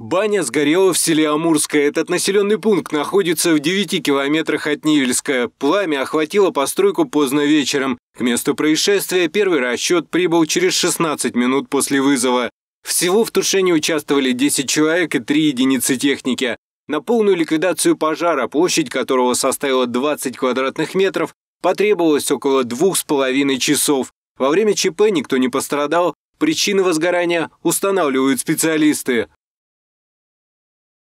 Баня сгорела в селе Амурское. Этот населенный пункт находится в 9 километрах от Нивельска. Пламя охватило постройку поздно вечером. К месту происшествия первый расчет прибыл через 16 минут после вызова. Всего в тушении участвовали 10 человек и 3 единицы техники. На полную ликвидацию пожара, площадь которого составила 20 квадратных метров, потребовалось около двух с половиной часов. Во время ЧП никто не пострадал, причины возгорания устанавливают специалисты.